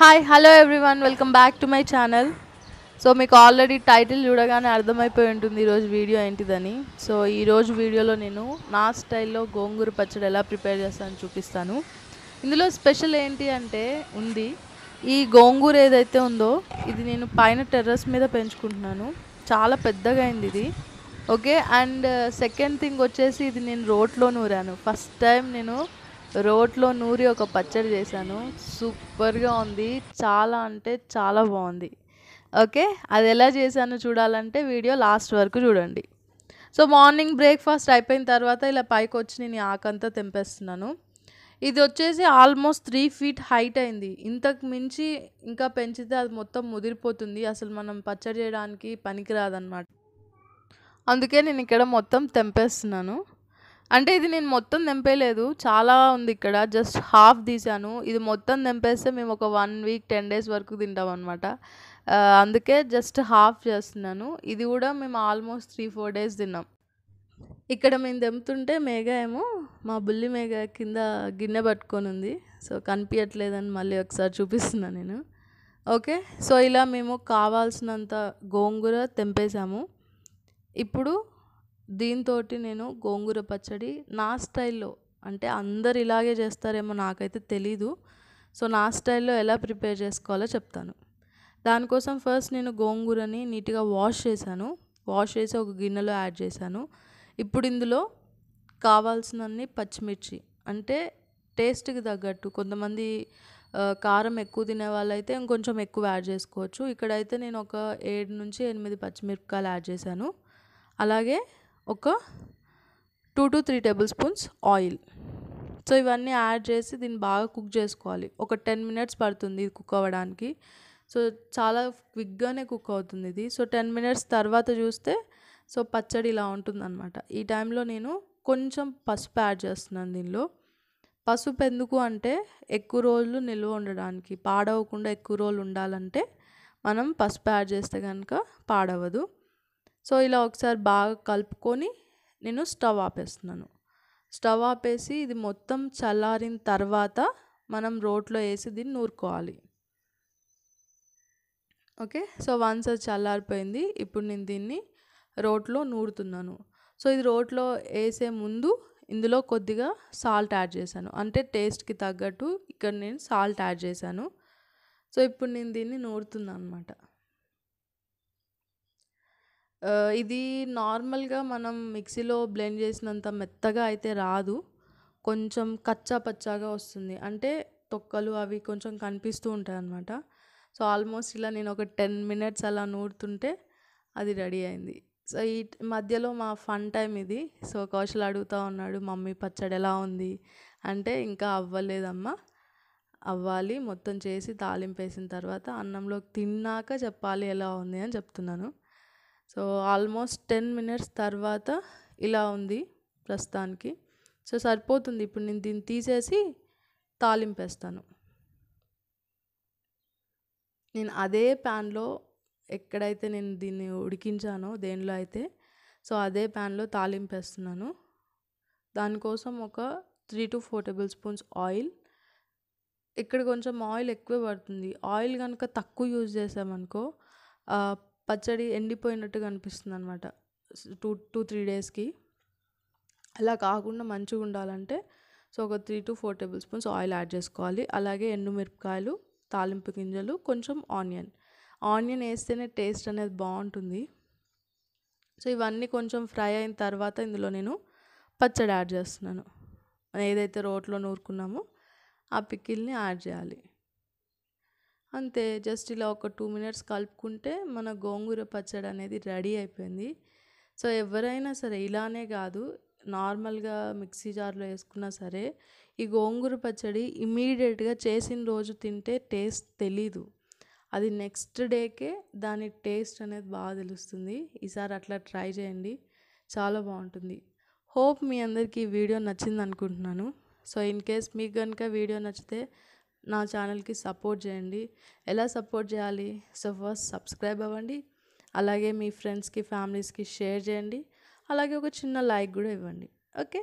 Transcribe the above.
Hi hello everyone welcome back to my channel so మీకు already title చూడగానే అర్థమైపోయి ఉంటుంది ఈరోజు వీడియో ఏంటిదని సో ఈరోజు వీడియోలో నేను నా స్టైల్లో గోంగూర పచ్చడి ఎలా ప్రిపేర్ చేస్తాను చూపిస్తాను ఇందులో స్పెషల్ ఏంటి అంటే ఉంది ఈ గోంగూర ఏదైతే ఉందో ఇది నేను పైన టెర్రస్ మీద పెంచుకుంటున్నాను చాలా పెద్దగా అయింది ఇది ఓకే అండ్ సెకండ్ థింగ్ వచ్చేసి ఇది నేను రోడ్లో నూరాను ఫస్ట్ టైం నేను రోడ్లో నూరి ఒక పచ్చడి చేశాను సూపర్గా ఉంది చాలా అంటే చాలా బాగుంది ఓకే అది ఎలా చేశాను చూడాలంటే వీడియో లాస్ట్ వరకు చూడండి సో మార్నింగ్ బ్రేక్ఫాస్ట్ అయిపోయిన తర్వాత ఇలా పైకి వచ్చి నేను ఆకంతా తెంపేస్తున్నాను ఇది వచ్చేసి ఆల్మోస్ట్ త్రీ ఫీట్ హైట్ అయింది ఇంతకు మించి ఇంకా పెంచితే అది మొత్తం ముదిరిపోతుంది అసలు మనం పచ్చడి చేయడానికి పనికిరాదన్నమాట అందుకే నేను ఇక్కడ మొత్తం తెంపేస్తున్నాను అంటే ఇది నేను మొత్తం నింపేయలేదు చాలా ఉంది ఇక్కడ జస్ట్ హాఫ్ తీసాను ఇది మొత్తం తెంపేస్తే మేము ఒక వన్ వీక్ టెన్ డేస్ వరకు తింటాం అనమాట అందుకే జస్ట్ హాఫ్ చేస్తున్నాను ఇది కూడా మేము ఆల్మోస్ట్ త్రీ ఫోర్ డేస్ తిన్నాం ఇక్కడ మేము తెంపుతుంటే మేఘ ఏమో మా బుల్లి మేఘ కింద గిన్నె పట్టుకొని ఉంది సో కనిపించట్లేదని మళ్ళీ ఒకసారి చూపిస్తున్నాను నేను ఓకే సో ఇలా మేము కావాల్సినంత గోంగూర తెంపేశాము ఇప్పుడు దీంతో నేను గోంగూర పచ్చడి నా స్టైల్లో అంటే అందరు ఇలాగే చేస్తారేమో నాకైతే తెలీదు సో నా స్టైల్లో ఎలా ప్రిపేర్ చేసుకోవాలో చెప్తాను దానికోసం ఫస్ట్ నేను గోంగూరని నీట్గా వాష్ చేశాను వాష్ చేసి ఒక గిన్నెలో యాడ్ చేశాను ఇప్పుడు ఇందులో కావాల్సినన్ని పచ్చిమిర్చి అంటే టేస్ట్కి తగ్గట్టు కొంతమంది కారం ఎక్కువ తినే వాళ్ళైతే ఇంకొంచెం ఎక్కువ యాడ్ చేసుకోవచ్చు ఇక్కడైతే నేను ఒక ఏడు నుంచి ఎనిమిది పచ్చిమిరపకాయలు యాడ్ చేశాను అలాగే ఒక two to three tablespoons oil so ఇవన్నీ యాడ్ చేసి దీన్ని బాగా కుక్ చేసుకోవాలి ఒక టెన్ మినిట్స్ పడుతుంది ఇది కుక్ అవ్వడానికి సో చాలా క్విక్గానే కుక్ అవుతుంది ఇది సో టెన్ మినిట్స్ తర్వాత చూస్తే సో పచ్చడి ఇలా అనమాట ఈ టైంలో నేను కొంచెం పసుపు యాడ్ చేస్తున్నాను దీనిలో పసుపు ఎందుకు అంటే ఎక్కువ రోజులు నిల్వ ఉండడానికి పాడవకుండా ఎక్కువ రోజులు ఉండాలంటే మనం పసుపు యాడ్ చేస్తే కనుక పాడవదు సో ఇలా ఒకసారి బాగా కలుపుకొని నేను స్టవ్ ఆపేస్తున్నాను స్టవ్ ఆపేసి ఇది మొత్తం చల్లారిన తర్వాత మనం రోట్లో వేసి దీన్ని నూరుకోవాలి ఓకే సో వన్స్ అది చల్లారిపోయింది ఇప్పుడు నేను దీన్ని రోట్లో నూరుతున్నాను సో ఇది రోట్లో వేసే ముందు ఇందులో కొద్దిగా సాల్ట్ యాడ్ చేశాను అంటే టేస్ట్కి తగ్గట్టు ఇక్కడ నేను సాల్ట్ యాడ్ చేశాను సో ఇప్పుడు నేను దీన్ని నూరుతున్నాను అనమాట ఇది నార్మల్‌గా మనం మిక్సీలో బ్లెండ్ చేసినంత మెత్తగా అయితే రాదు. కొంచెం కచ్చా పచ్చాగా వస్తుంది. అంటే తొక్కలు అవి కొంచెం కనిపిస్తూ ఉంటాయి అన్నమాట సో, ఆల్మోస్ట్ ఇలా నేను ఒక టెన్ మినిట్స్ అలా నూరుతుంటే అది రెడీ అయింది. సో, ఈ మధ్యలో మా ఫన్ టైం ఇది. సో, కౌశల్ అడుగుతా ఉన్నాడు, "మమ్మీ పచ్చడి ఎలా ఉంది?" అంటే, "ఇంకా అవ్వలేదమ్మా. అవ్వాలి. మొత్తం చేసి తాలింపేసిన తర్వాత అన్నంలోకి తిన్నాక చెప్పాలి ఎలా ఉంది" అని చెప్తున్నాను. సో ఆల్మోస్ట్ టెన్ మినిట్స్ తర్వాత ఇలా ఉంది ప్రస్తుతానికి సో సరిపోతుంది ఇప్పుడు నేను దీన్ని తీసేసి తాలింపేస్తాను నేను అదే ప్యాన్లో ఎక్కడైతే నేను దీన్ని ఉడికించానో దేనిలో అయితే సో అదే ప్యాన్లో తాలింపేస్తున్నాను దానికోసం ఒక three to four tablespoons oil ఇక్కడ కొంచెం ఆయిల్ ఎక్కువ పడుతుంది ఆయిల్ కనుక తక్కువ యూజ్ చేసామనుకో పచ్చడి ఎండిపోయినట్టుగా అనిపిస్తుంది అనమాట టూ టూ త్రీ డేస్కి అలా కాకుండా మంచిగా ఉండాలంటే సో ఒక three to four tablespoons oil add చేసుకోవాలి అలాగే ఎండుమిరపకాయలు తాలింపు గింజలు కొంచెం ఆనియన్ ఆనియన్ వేస్తేనే టేస్ట్ అనేది బాగుంటుంది సో ఇవన్నీ కొంచెం ఫ్రై అయిన తర్వాత ఇందులో నేను పచ్చడి యాడ్ చేస్తున్నాను ఏదైతే రోట్లో నూరుకున్నామో ఆ పిక్కిల్ని యాడ్ చేయాలి అంతే జస్ట్ ఇలా ఒక టూ మినిట్స్ కలుపుకుంటే మన గోంగూర పచ్చడి అనేది రెడీ అయిపోయింది సో ఎవరైనా సరే ఇలానే కాదు నార్మల్గా మిక్సీ జార్లో వేసుకున్నా సరే ఈ గోంగూర పచ్చడి ఇమీడియట్గా చేసిన రోజు తింటే టేస్ట్ తెలీదు అది నెక్స్ట్ డేకే దాని టేస్ట్ అనేది బాగా తెలుస్తుంది ఈసారి అట్లా ట్రై చేయండి చాలా బాగుంటుంది హోప్ మీ అందరికీ ఈ వీడియో నచ్చింది అనుకుంటున్నాను సో ఇన్ కేస్ మీకు కనుక వీడియో నచ్చితే నా ఛానల్కి సపోర్ట్ చేయండి ఎలా సపోర్ట్ చేయాలి సో ఫస్ట్ సబ్స్క్రైబ్ అవ్వండి అలాగే మీ ఫ్రెండ్స్కి ఫ్యామిలీస్కి షేర్ చేయండి అలాగే ఒక చిన్న లైక్ కూడా ఇవ్వండి ఓకే